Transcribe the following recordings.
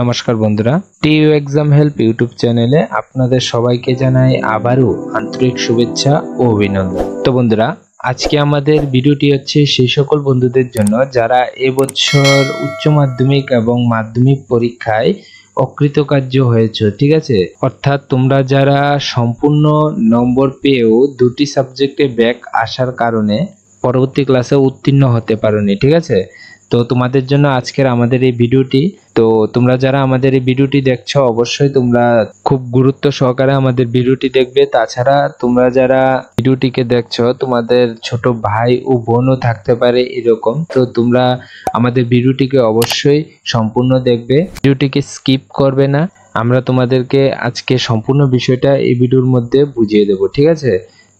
নমস্কার বন্ধুরা TU exam help YouTube চ্যানেলে আপনাদের সবাইকে জানাই আবারও আন্তরিক শুভেচ্ছা ও অভিনন্দন তো বন্ধুরা আজকে আমাদের ভিডিওটি হচ্ছে সেই সকল বন্ধুদের জন্য যারা এবছর উচ্চ মাধ্যমিক এবং মাধ্যমিক পরীক্ষায় অকৃতকার্য হয়েছ ঠিক আছে অর্থাৎ তোমরা যারা সম্পূর্ণ নম্বর পেয়েও দুটি সাবজেক্টে ব্যাক আসার কারণে পরবর্তী ক্লাসে উত্তীর্ণ হতে পারোনি ঠিক আছে তো তোমাদের জন্য আজকের আমাদের এই ভিডিওটি তো তোমরা যারা আমাদের এই ভিডিওটি দেখছো অবশ্যই তোমরা খুব গুরুত্ব সহকারে আমাদের ভিডিওটি দেখবে তাছাড়া তোমরা যারা ভিডিওটিকে দেখছো তোমাদের ছোট ভাই ও বোনও থাকতে পারে এরকম তো তোমরা আমাদের ভিডিওটিকে অবশ্যই সম্পূর্ণ দেখবে ভিডিওটিকে স্কিপ করবে না আমরা তোমাদেরকে আজকে সম্পূর্ণ বিষয়টা এই ভিডিওর মধ্যে বুঝিয়ে দেব ঠিক আছে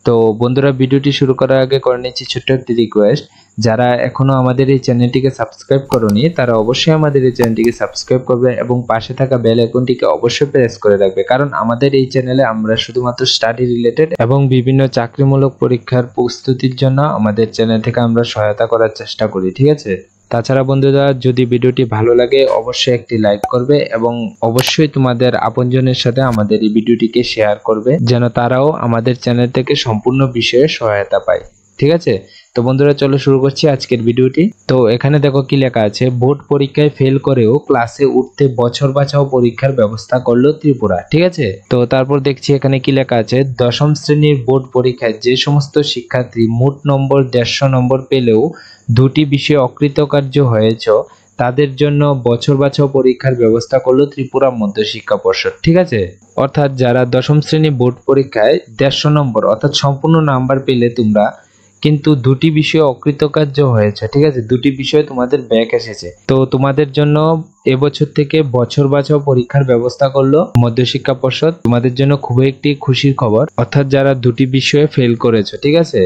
তো বন্ধুরা ভিডিওটি শুরু করার আগে করে নিচ্ছি ছোট্ট একটি রিকোয়েস্ট যারা এখনও আমাদের এই চ্যানেলটিকে সাবস্ক্রাইব করনি তারা অবশ্যই আমাদের এই চ্যানেলটিকে সাবস্ক্রাইব করবে এবং পাশে থাকা বেল আইকনটিকে অবশ্যই প্রেস করে রাখবে কারণ আমাদের এই চ্যানেলে আমরা শুধুমাত্র স্টাডি রিলেটেড এবং বিভিন্ন চাকরিমূলক পরীক্ষার প্রস্তুতির জন্য আমাদের চ্যানেল থেকে আমরা সহায়তা করার চেষ্টা করি ঠিক আছে তাছাড়া বন্ধুরা যদি ভিডিওটি ভালো লাগে অবশ্যই একটি লাইক করবে এবং অবশ্যই তোমাদের আপনজনের সাথে আমাদের এই ভিডিওটিকে শেয়ার করবে যেন তারাও আমাদের চ্যানেল থেকে সম্পূর্ণ বিষয়ে সহায়তা পায় ঠিক আছে তো বন্ধুরা চলো শুরু করছি আজকের ভিডিওটি তো এখানে দেখো কি লেখা আছে বোর্ড পরীক্ষায় ফেল করেও ক্লাসে উঠতে বছর বাঁচাও পরীক্ষার ব্যবস্থা করলো ত্রিপুরা ঠিক আছে তো তারপর দেখছি এখানে কি লেখা আছে দশম শ্রেণীর বোর্ড পরীক্ষায় যে সমস্ত শিক্ষার্থী মোট নম্বর দেড়শো নম্বর পেলেও দুটি বিষয়ে অকৃতকার্য হয়েছ তাদের জন্য বছর বাছাও পরীক্ষার ব্যবস্থা করলো ত্রিপুরা মধ্য শিক্ষা পর্ষদ ঠিক আছে অর্থাৎ যারা দশম শ্রেণী বোর্ড পরীক্ষায় দেড়শো নম্বর অর্থাৎ সম্পূর্ণ নাম্বার পেলে তোমরা কিন্তু দুটি বিষয় অকৃতকার্য হয়েছে ঠিক আছে দুটি বিষয় তোমাদের ব্যাক এসেছে তো তোমাদের জন্য এবছর থেকে বছর বাছাও পরীক্ষার ব্যবস্থা করলো মধ্যশিক্ষা পর্ষদ তোমাদের জন্য খুবই একটি খুশির খবর অর্থাৎ যারা দুটি বিষয়ে ফেল করেছে ঠিক আছে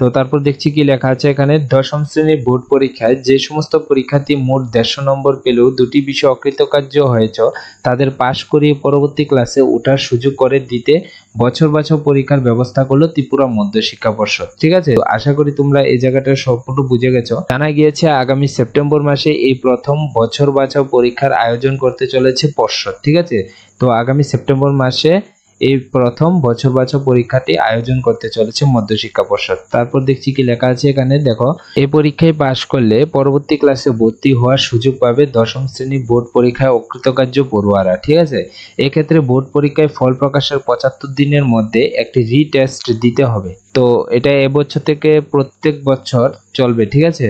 তো তারপর দেখছি কি লেখা আছে এখানে দশম শ্রেণীর বোর্ড পরীক্ষায় যে সমস্ত পরীক্ষার্থী মোট দেড়শো নম্বর পেলেও দুটি বিষয় অকৃতকার্য হয়েছ তাদের পাশ করিয়ে পরবর্তী ক্লাসে ওঠার সুযোগ করে দিতে বছর বছর পরীক্ষার ব্যবস্থা করলো ত্রিপুরা মধ্য শিক্ষা পর্ষদ ঠিক আছে আশা করি তোমরা এই জায়গাটা সম্পূর্ণ বুঝে গেছো জানা গিয়েছে আগামী সেপ্টেম্বর মাসে এই প্রথম বছর বাছাও পরীক্ষার আয়োজন করতে চলেছে পর্ষদ ঠিক আছে তো আগামী সেপ্টেম্বর মাসে এই প্রথম বছর বছর পরীক্ষাটি আয়োজন করতে চলেছে মধ্যশিক্ষা পর্ষদ তারপর দেখছি কি লেখা আছে এখানে দেখো এই পরীক্ষায় পাশ করলে পরবর্তী ক্লাসে ভর্তি হওয়ার সুযোগ পাবে দশম শ্রেণী বোর্ড পরীক্ষায় অকৃতকার্য পড়ুয়ারা ঠিক আছে এক্ষেত্রে বোর্ড পরীক্ষায় ফল প্রকাশের পঁচাত্তর দিনের মধ্যে একটি রিটেস্ট দিতে হবে তো এটা এবছর থেকে প্রত্যেক বছর চলবে ঠিক আছে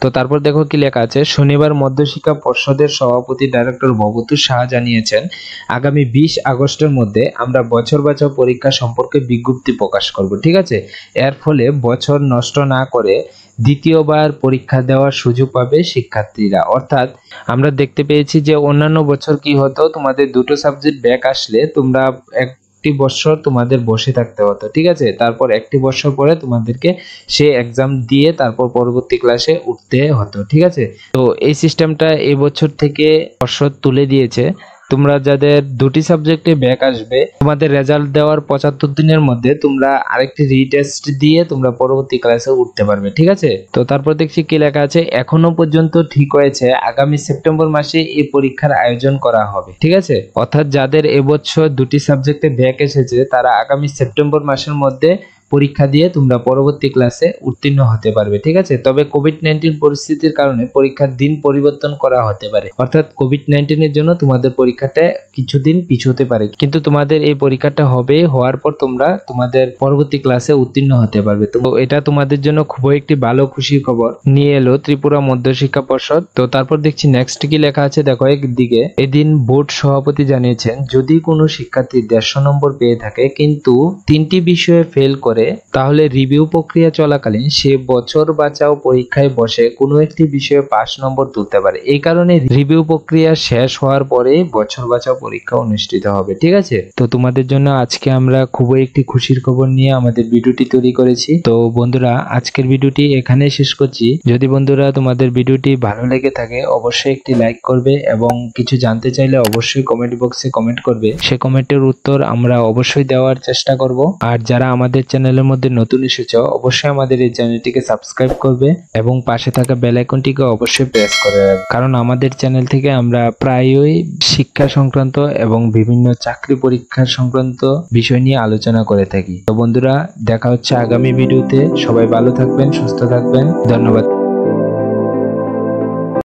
তো তারপর দেখো কি লেখা আছে শনিবার মধ্যশিক্ষা পর্ষদের সভাপতি ডাইরেক্টর ববতু শাহ জানিয়েছেন আগামী বিশ আগস্টের মধ্যে আমরা বছর বছর পরীক্ষা সম্পর্কে বিজ্ঞপ্তি প্রকাশ করব ঠিক আছে এর ফলে বছর নষ্ট না করে দ্বিতীয়বার পরীক্ষা দেওয়ার সুযোগ পাবে শিক্ষার্থীরা অর্থাৎ আমরা দেখতে পেয়েছি যে অন্যান্য বছর কি হতো তোমাদের দুটো সাবজেক্ট ব্যাক আসলে তোমরা এক একটি বছর তোমাদের বসে থাকতে হতো ঠিক আছে তারপর একটি বছর পরে তোমাদেরকে সে এক্সাম দিয়ে তারপর পরবর্তী ক্লাসে উঠতে হতো ঠিক আছে তো এই সিস্টেমটা এবছর থেকে বছর তুলে দিয়েছে তোমরা যাদের দুটি সাবজেক্টে ব্যাক আসবে তোমাদের রেজাল্ট দেওয়ার পঁচাত্তর দিনের মধ্যে তোমরা আরেকটি রিটেস্ট দিয়ে তোমরা পরবর্তী ক্লাসে উঠতে পারবে ঠিক আছে তো তারপর দেখছি কি লেখা আছে এখনো পর্যন্ত ঠিক হয়েছে আগামী সেপ্টেম্বর মাসে এই পরীক্ষার আয়োজন করা হবে ঠিক আছে অর্থাৎ যাদের এবছর দুটি সাবজেক্টে ব্যাক এসেছে তারা আগামী সেপ্টেম্বর মাসের মধ্যে পরীক্ষা দিয়ে তোমরা পরবর্তী ক্লাসে উত্তীর্ণ হতে পারবে ঠিক আছে তবে কোভিড নাইন্টিন পরিস্থিতির কারণে পরীক্ষার দিন পরিবর্তন করা হতে পারে অর্থাৎ কোভিড নাইন্টিনের জন্য তোমাদের পরীক্ষাটা কিছুদিন হতে পারে কিন্তু তোমাদের এই পরীক্ষাটা হবে হওয়ার পর তোমরা তোমাদের পরবর্তী ক্লাসে উত্তীর্ণ হতে পারবে তো এটা তোমাদের জন্য খুবই একটি ভালো খুশির খবর নিয়ে এলো ত্রিপুরা মধ্যশিক্ষা পর্ষদ তো তারপর দেখছি নেক্সট কি লেখা আছে দেখো একদিকে এদিন বোর্ড সভাপতি জানিয়েছেন যদি কোনো শিক্ষার্থী দেড়শো নম্বর পেয়ে থাকে কিন্তু তিনটি বিষয়ে ফেল করে করে তাহলে রিভিউ প্রক্রিয়া চলাকালীন সে বছর বাঁচাও পরীক্ষায় বসে কোনো একটি বিষয়ে পাস নম্বর তুলতে পারে এই কারণে রিভিউ প্রক্রিয়া শেষ হওয়ার পরে বছর বাঁচাও পরীক্ষা অনুষ্ঠিত হবে ঠিক আছে তো তোমাদের জন্য আজকে আমরা খুবই একটি খুশির খবর নিয়ে আমাদের ভিডিওটি তৈরি করেছি তো বন্ধুরা আজকের ভিডিওটি এখানে শেষ করছি যদি বন্ধুরা তোমাদের ভিডিওটি ভালো লেগে থাকে অবশ্যই একটি লাইক করবে এবং কিছু জানতে চাইলে অবশ্যই কমেন্ট বক্সে কমেন্ট করবে সে কমেন্টের উত্তর আমরা অবশ্যই দেওয়ার চেষ্টা করব আর যারা আমাদের চ্যানেল চ্যানেলের মধ্যে নতুন এসেছ অবশ্যই আমাদের এই চ্যানেলটিকে সাবস্ক্রাইব করবে এবং পাশে থাকা বেল আইকনটিকে অবশ্যই প্রেস করে রাখবে কারণ আমাদের চ্যানেল থেকে আমরা প্রায়ই শিক্ষা সংক্রান্ত এবং বিভিন্ন চাকরি পরীক্ষা সংক্রান্ত বিষয় নিয়ে আলোচনা করে থাকি তো বন্ধুরা দেখা হচ্ছে আগামী ভিডিওতে সবাই ভালো থাকবেন সুস্থ থাকবেন ধন্যবাদ